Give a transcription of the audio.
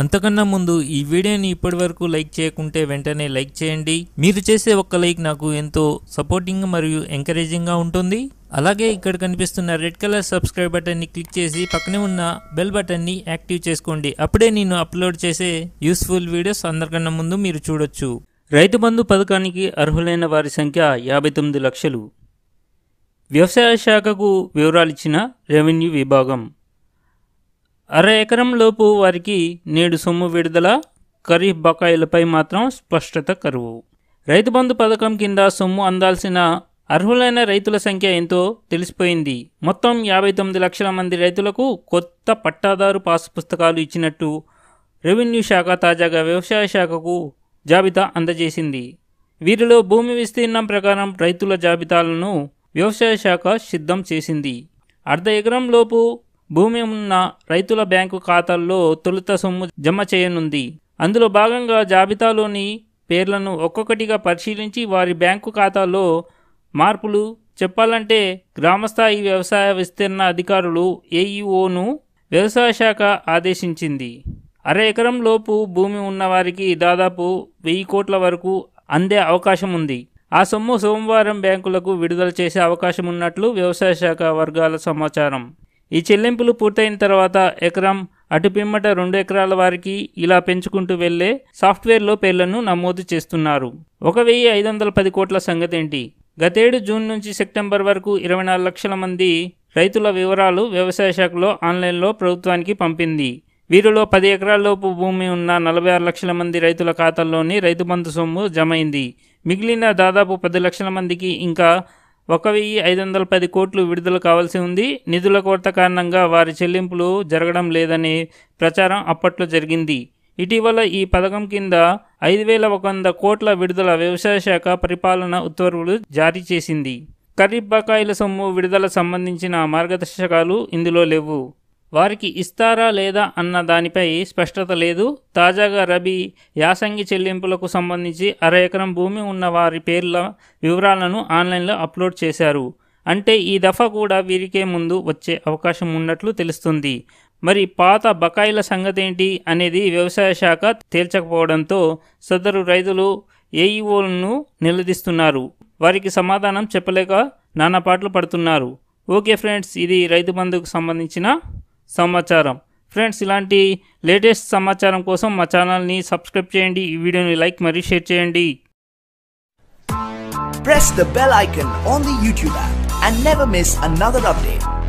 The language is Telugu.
అంతకన్నా ముందు ఈ వీడియోని ఇప్పటి వరకు లైక్ చేయకుంటే వెంటనే లైక్ చేయండి మీరు చేసే ఒక్క లైక్ నాకు ఎంతో సపోర్టింగ్ మరియు ఎంకరేజింగ్గా ఉంటుంది అలాగే ఇక్కడ కనిపిస్తున్న రెడ్ కలర్ సబ్స్క్రైబ్ బటన్ని క్లిక్ చేసి పక్కనే ఉన్న బెల్ బటన్ని యాక్టివ్ చేసుకోండి అప్పుడే నేను అప్లోడ్ చేసే యూస్ఫుల్ వీడియోస్ అందరికన్నా ముందు మీరు చూడొచ్చు రైతు బంధు పథకానికి అర్హులైన వారి సంఖ్య యాభై తొమ్మిది లక్షలు వ్యవసాయ శాఖకు వివరాలు ఇచ్చిన రెవెన్యూ విభాగం అర లోపు వారికి నేడు సొమ్ము విడుదల ఖరీఫ్ బకాయిలపై మాత్రం స్పష్టత కరువు రైతు బంధు పథకం కింద సొమ్ము అందాల్సిన అర్హులైన రైతుల సంఖ్య ఎంతో తెలిసిపోయింది మొత్తం యాభై తొమ్మిది లక్షల మంది రైతులకు కొత్త పట్టాదారు పాసు పుస్తకాలు ఇచ్చినట్టు రెవెన్యూ శాఖ తాజాగా వ్యవసాయ శాఖకు జాబితా అందజేసింది వీరిలో భూమి విస్తీర్ణం ప్రకారం రైతుల జాబితాలను వ్యవసాయ శాఖ సిద్ధం చేసింది అర్ధ ఎకరం లోపు భూమి ఉన్న రైతుల బ్యాంకు ఖాతాల్లో తొలుత సొమ్ము జమ చేయనుంది అందులో భాగంగా జాబితాలోని పేర్లను ఒక్కొక్కటిగా పరిశీలించి వారి బ్యాంకు ఖాతాలో మార్పులు చెప్పాలంటే గ్రామస్థాయి వ్యవసాయ విస్తీర్ణ అధికారులు ఏఈఓను వ్యవసాయ శాఖ ఆదేశించింది అర ఎకరం లోపు భూమి ఉన్నవారికి దాదాపు వెయ్యి కోట్ల వరకు అందే అవకాశం ఉంది ఆ సొమ్ము సోమవారం బ్యాంకులకు విడుదల చేసే అవకాశం ఉన్నట్లు వ్యవసాయ శాఖ వర్గాల సమాచారం ఈ చెల్లింపులు పూర్తయిన తర్వాత ఎకరం అటు పిమ్మట రెండు ఎకరాల వారికి ఇలా పెంచుకుంటూ వెళ్లే సాఫ్ట్వేర్లో పేర్లను నమోదు చేస్తున్నారు ఒక వెయ్యి ఐదు వందల పది కోట్ల సంగతేంటి గతేడు జూన్ నుంచి సెప్టెంబర్ వరకు ఇరవై నాలుగు లక్షల మంది రైతుల వివరాలు వ్యవసాయ శాఖలో ఆన్లైన్లో ప్రభుత్వానికి పంపింది వీరిలో పది ఎకరాల్లోపు భూమి ఉన్న నలభై ఆరు లక్షల మంది రైతుల ఖాతాల్లోని రైతు బంధు సొమ్ము జమైంది మిగిలిన దాదాపు పది లక్షల మందికి ఇంకా ఒక వెయ్యి ఐదు వందల పది కోట్లు విడుదల కావాల్సి ఉంది నిధుల కొరత కారణంగా వారి చెల్లింపులు జరగడం లేదని ప్రచారం అప్పట్లో జరిగింది ఇటీవల ఈ పథకం కింద ఐదు వేల ఒక వంద కోట్ల విడుదల వ్యవసాయ శాఖ పరిపాలన ఉత్తర్వులు జారీ చేసింది ఖరీఫ్ బకాయిల సొమ్ము విడుదల సంబంధించిన మార్గదర్శకాలు ఇందులో లేవు వారికి ఇస్తారా లేదా అన్న దానిపై స్పష్టత లేదు తాజాగా రబీ యాసంగి చెల్లింపులకు సంబంధించి అర ఎకరం భూమి ఉన్న వారి పేర్ల వివరాలను ఆన్లైన్లో అప్లోడ్ చేశారు అంటే ఈ దఫా కూడా వీరికే ముందు వచ్చే అవకాశం ఉన్నట్లు తెలుస్తుంది మరి పాత బకాయిల సంగతేంటి అనేది వ్యవసాయ శాఖ తేల్చకపోవడంతో సదరు రైతులు ఏఈఓలను నిలదీస్తున్నారు వారికి సమాధానం చెప్పలేక నానాపాట్లు పడుతున్నారు ఓకే ఫ్రెండ్స్ ఇది రైతు బంధుకు సంబంధించిన సమాచారం ఫ్రెండ్స్ ఇలాంటి లేటెస్ట్ సమాచారం కోసం మా ఛానల్ని సబ్స్క్రైబ్ చేయండి ఈ వీడియోని లైక్ మరియు షేర్ చేయండి press bell icon on YouTube and